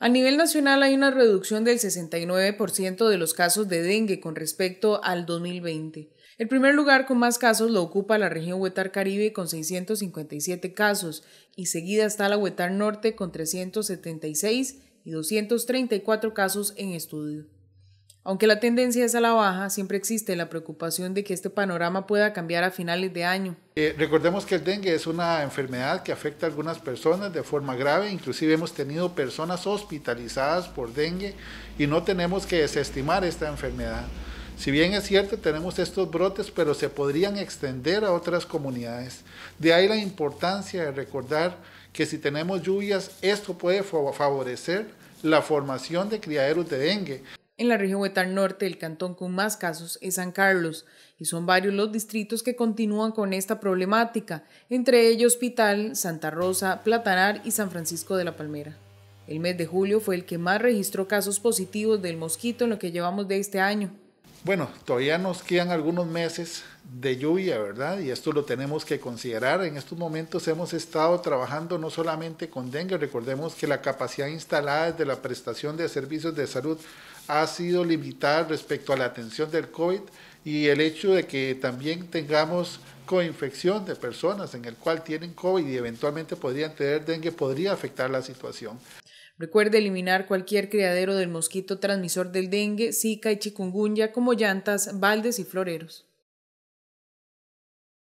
A nivel nacional hay una reducción del 69% de los casos de dengue con respecto al 2020. El primer lugar con más casos lo ocupa la región Huetar Caribe con 657 casos y seguida está la Huetar Norte con 376 y 234 casos en estudio. Aunque la tendencia es a la baja, siempre existe la preocupación de que este panorama pueda cambiar a finales de año. Eh, recordemos que el dengue es una enfermedad que afecta a algunas personas de forma grave, inclusive hemos tenido personas hospitalizadas por dengue y no tenemos que desestimar esta enfermedad. Si bien es cierto, tenemos estos brotes, pero se podrían extender a otras comunidades. De ahí la importancia de recordar que si tenemos lluvias, esto puede favorecer la formación de criaderos de dengue. En la región huetal Norte, el cantón con más casos es San Carlos, y son varios los distritos que continúan con esta problemática, entre ellos Hospital, Santa Rosa, Platanar y San Francisco de la Palmera. El mes de julio fue el que más registró casos positivos del mosquito en lo que llevamos de este año. Bueno, todavía nos quedan algunos meses de lluvia, ¿verdad? Y esto lo tenemos que considerar. En estos momentos hemos estado trabajando no solamente con dengue, recordemos que la capacidad instalada desde la prestación de servicios de salud ha sido limitada respecto a la atención del COVID y el hecho de que también tengamos coinfección de personas en el cual tienen COVID y eventualmente podrían tener dengue podría afectar la situación. Recuerde eliminar cualquier criadero del mosquito transmisor del dengue, zika y chikungunya como llantas, baldes y floreros.